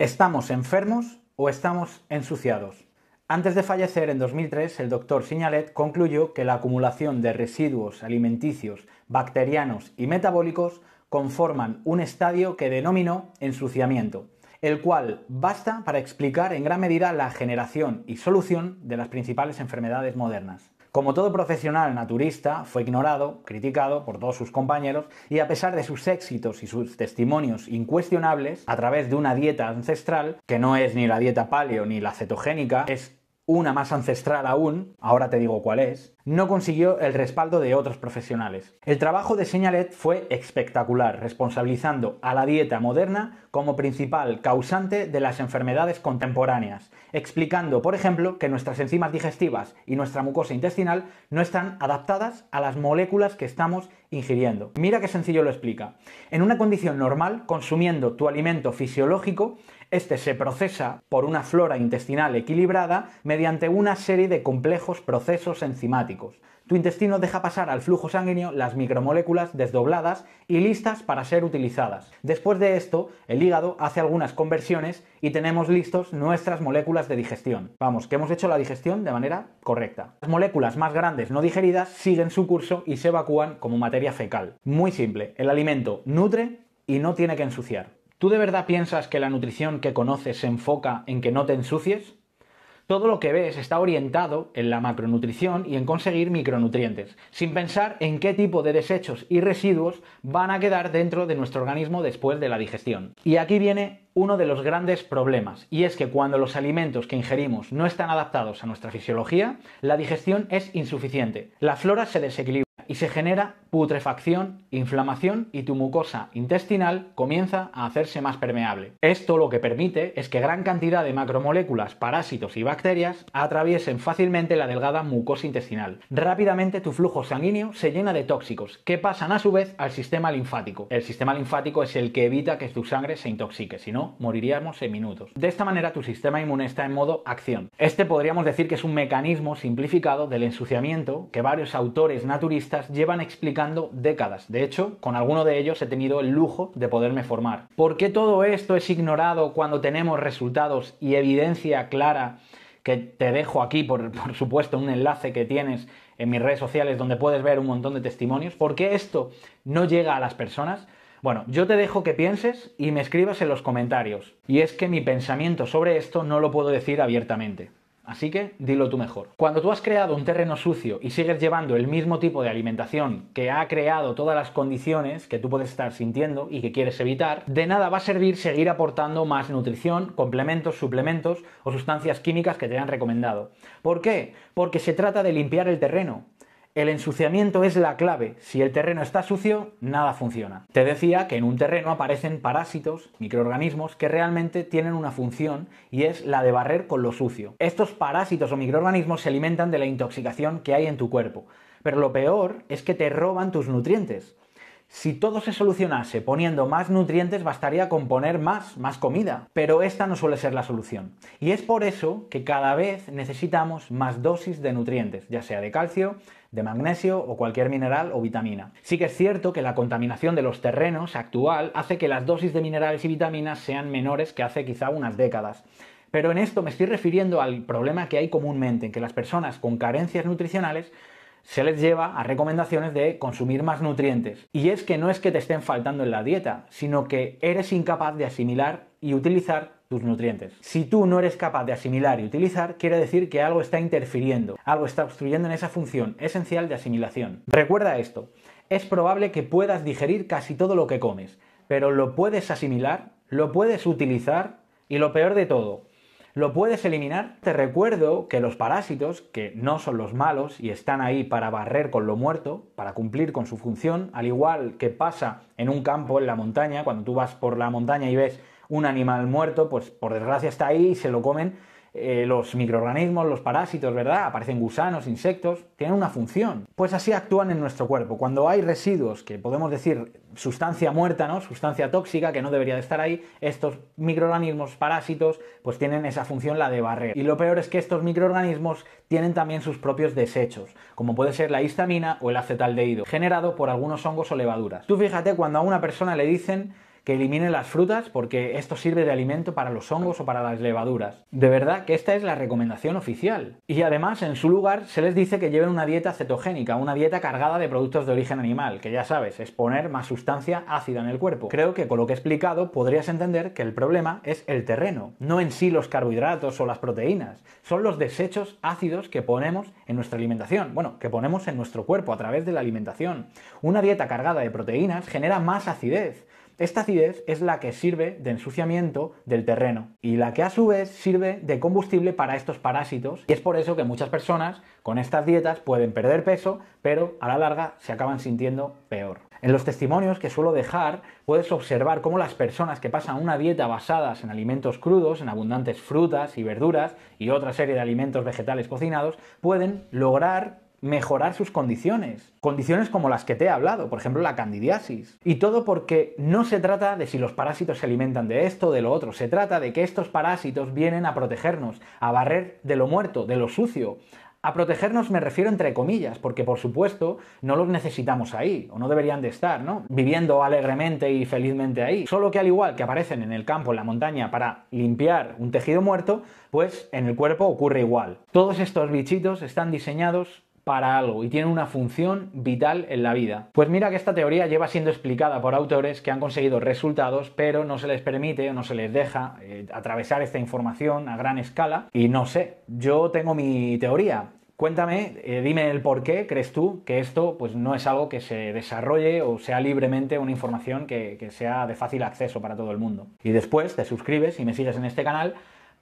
¿Estamos enfermos o estamos ensuciados? Antes de fallecer en 2003, el doctor Signalet concluyó que la acumulación de residuos alimenticios, bacterianos y metabólicos conforman un estadio que denominó ensuciamiento, el cual basta para explicar en gran medida la generación y solución de las principales enfermedades modernas. Como todo profesional naturista, fue ignorado, criticado por todos sus compañeros y a pesar de sus éxitos y sus testimonios incuestionables, a través de una dieta ancestral, que no es ni la dieta paleo ni la cetogénica, es una más ancestral aún, ahora te digo cuál es, no consiguió el respaldo de otros profesionales. El trabajo de Señalet fue espectacular, responsabilizando a la dieta moderna como principal causante de las enfermedades contemporáneas, explicando, por ejemplo, que nuestras enzimas digestivas y nuestra mucosa intestinal no están adaptadas a las moléculas que estamos ingiriendo. Mira qué sencillo lo explica. En una condición normal, consumiendo tu alimento fisiológico, este se procesa por una flora intestinal equilibrada mediante una serie de complejos procesos enzimáticos. Tu intestino deja pasar al flujo sanguíneo las micromoléculas desdobladas y listas para ser utilizadas. Después de esto, el hígado hace algunas conversiones y tenemos listos nuestras moléculas de digestión. Vamos, que hemos hecho la digestión de manera correcta. Las moléculas más grandes no digeridas siguen su curso y se evacúan como materia fecal. Muy simple, el alimento nutre y no tiene que ensuciar. ¿Tú de verdad piensas que la nutrición que conoces se enfoca en que no te ensucies? Todo lo que ves está orientado en la macronutrición y en conseguir micronutrientes, sin pensar en qué tipo de desechos y residuos van a quedar dentro de nuestro organismo después de la digestión. Y aquí viene uno de los grandes problemas, y es que cuando los alimentos que ingerimos no están adaptados a nuestra fisiología, la digestión es insuficiente, la flora se desequilibra, y se genera putrefacción, inflamación y tu mucosa intestinal comienza a hacerse más permeable. Esto lo que permite es que gran cantidad de macromoléculas, parásitos y bacterias atraviesen fácilmente la delgada mucosa intestinal. Rápidamente tu flujo sanguíneo se llena de tóxicos que pasan a su vez al sistema linfático. El sistema linfático es el que evita que tu sangre se intoxique, si no moriríamos en minutos. De esta manera tu sistema inmune está en modo acción. Este podríamos decir que es un mecanismo simplificado del ensuciamiento que varios autores naturistas llevan explicando décadas. De hecho, con alguno de ellos he tenido el lujo de poderme formar. ¿Por qué todo esto es ignorado cuando tenemos resultados y evidencia clara? que te dejo aquí, por, por, supuesto, un enlace que tienes en mis redes sociales donde puedes ver un montón de testimonios. ¿Por qué esto no llega a las personas? Bueno, yo te dejo que pienses y me escribas en los comentarios. Y es que mi pensamiento sobre esto no lo puedo decir abiertamente. Así que dilo tú mejor. Cuando tú has creado un terreno sucio y sigues llevando el mismo tipo de alimentación que ha creado todas las condiciones que tú puedes estar sintiendo y que quieres evitar, de nada va a servir seguir aportando más nutrición, complementos, suplementos o sustancias químicas que te han recomendado. ¿Por qué? Porque se trata de limpiar el terreno. El ensuciamiento es la clave. Si el terreno está sucio, nada funciona. Te decía que en un terreno aparecen parásitos, microorganismos, que realmente tienen una función y es la de barrer con lo sucio. Estos parásitos o microorganismos se alimentan de la intoxicación que hay en tu cuerpo. Pero lo peor es que te roban tus nutrientes. Si todo se solucionase poniendo más nutrientes, bastaría con poner más, más comida. Pero esta no suele ser la solución. Y es por eso que cada vez necesitamos más dosis de nutrientes, ya sea de calcio, de magnesio o cualquier mineral o vitamina. Sí que es cierto que la contaminación de los terrenos actual hace que las dosis de minerales y vitaminas sean menores que hace quizá unas décadas. Pero en esto me estoy refiriendo al problema que hay comúnmente, en que las personas con carencias nutricionales se les lleva a recomendaciones de consumir más nutrientes. Y es que no es que te estén faltando en la dieta, sino que eres incapaz de asimilar y utilizar tus nutrientes. Si tú no eres capaz de asimilar y utilizar, quiere decir que algo está interfiriendo, algo está obstruyendo en esa función esencial de asimilación. Recuerda esto, es probable que puedas digerir casi todo lo que comes, pero lo puedes asimilar, lo puedes utilizar y lo peor de todo, lo puedes eliminar. Te recuerdo que los parásitos, que no son los malos y están ahí para barrer con lo muerto, para cumplir con su función, al igual que pasa en un campo, en la montaña, cuando tú vas por la montaña y ves un animal muerto, pues por desgracia está ahí y se lo comen eh, los microorganismos, los parásitos, ¿verdad? Aparecen gusanos, insectos, tienen una función. Pues así actúan en nuestro cuerpo. Cuando hay residuos que podemos decir sustancia muerta, ¿no? Sustancia tóxica que no debería de estar ahí, estos microorganismos, parásitos, pues tienen esa función, la de barrer. Y lo peor es que estos microorganismos tienen también sus propios desechos, como puede ser la histamina o el acetaldehído, generado por algunos hongos o levaduras. Tú fíjate cuando a una persona le dicen que elimine las frutas porque esto sirve de alimento para los hongos o para las levaduras. De verdad que esta es la recomendación oficial. Y además, en su lugar, se les dice que lleven una dieta cetogénica, una dieta cargada de productos de origen animal, que ya sabes, es poner más sustancia ácida en el cuerpo. Creo que con lo que he explicado podrías entender que el problema es el terreno, no en sí los carbohidratos o las proteínas, son los desechos ácidos que ponemos en nuestra alimentación, bueno, que ponemos en nuestro cuerpo a través de la alimentación. Una dieta cargada de proteínas genera más acidez, esta acidez es la que sirve de ensuciamiento del terreno y la que a su vez sirve de combustible para estos parásitos y es por eso que muchas personas con estas dietas pueden perder peso pero a la larga se acaban sintiendo peor. En los testimonios que suelo dejar puedes observar cómo las personas que pasan una dieta basada en alimentos crudos, en abundantes frutas y verduras y otra serie de alimentos vegetales cocinados, pueden lograr mejorar sus condiciones. Condiciones como las que te he hablado, por ejemplo la candidiasis. Y todo porque no se trata de si los parásitos se alimentan de esto o de lo otro, se trata de que estos parásitos vienen a protegernos, a barrer de lo muerto, de lo sucio, a protegernos me refiero entre comillas, porque por supuesto no los necesitamos ahí, o no deberían de estar, ¿no? Viviendo alegremente y felizmente ahí. Solo que al igual que aparecen en el campo, en la montaña, para limpiar un tejido muerto, pues en el cuerpo ocurre igual. Todos estos bichitos están diseñados para algo y tiene una función vital en la vida. Pues mira que esta teoría lleva siendo explicada por autores que han conseguido resultados, pero no se les permite o no se les deja eh, atravesar esta información a gran escala. Y no sé, yo tengo mi teoría. Cuéntame, eh, dime el por qué crees tú que esto pues, no es algo que se desarrolle o sea libremente una información que, que sea de fácil acceso para todo el mundo. Y después te suscribes y me sigues en este canal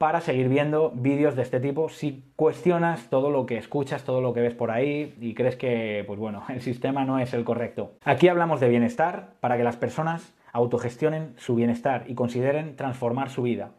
para seguir viendo vídeos de este tipo si cuestionas todo lo que escuchas, todo lo que ves por ahí y crees que, pues bueno, el sistema no es el correcto. Aquí hablamos de bienestar para que las personas autogestionen su bienestar y consideren transformar su vida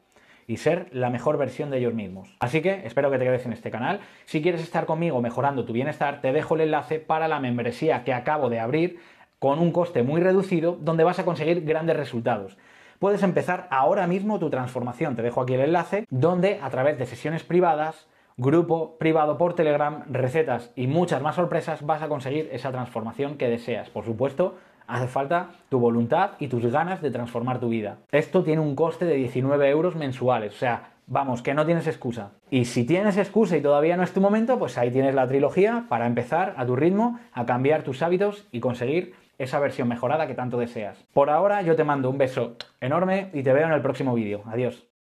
y ser la mejor versión de ellos mismos. Así que espero que te quedes en este canal. Si quieres estar conmigo mejorando tu bienestar, te dejo el enlace para la membresía que acabo de abrir con un coste muy reducido donde vas a conseguir grandes resultados puedes empezar ahora mismo tu transformación. Te dejo aquí el enlace donde a través de sesiones privadas grupo privado por Telegram, recetas y muchas más sorpresas, vas a conseguir esa transformación que deseas. Por supuesto, hace falta tu voluntad y tus ganas de transformar tu vida. Esto tiene un coste de 19 euros mensuales, o sea, vamos, que no tienes excusa. Y si tienes excusa y todavía no es tu momento, pues ahí tienes la trilogía para empezar a tu ritmo, a cambiar tus hábitos y conseguir esa versión mejorada que tanto deseas. Por ahora yo te mando un beso enorme y te veo en el próximo vídeo. Adiós.